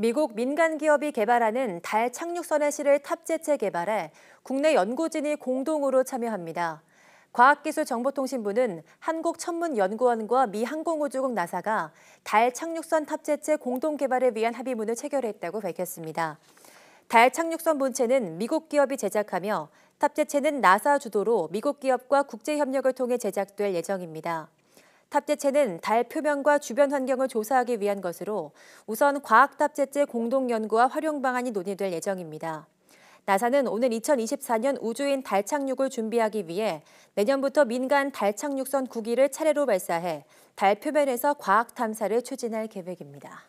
미국 민간 기업이 개발하는 달 착륙선의 실을 탑재체 개발에 국내 연구진이 공동으로 참여합니다. 과학기술정보통신부는 한국천문연구원과 미 항공우주국 나사가 달 착륙선 탑재체 공동 개발을 위한 합의문을 체결했다고 밝혔습니다. 달 착륙선 본체는 미국 기업이 제작하며 탑재체는 나사 주도로 미국 기업과 국제 협력을 통해 제작될 예정입니다. 탑재체는 달 표면과 주변 환경을 조사하기 위한 것으로 우선 과학탑재체 공동연구와 활용 방안이 논의될 예정입니다. 나사는 오늘 2024년 우주인 달 착륙을 준비하기 위해 내년부터 민간 달 착륙선 9기를 차례로 발사해 달 표면에서 과학 탐사를 추진할 계획입니다.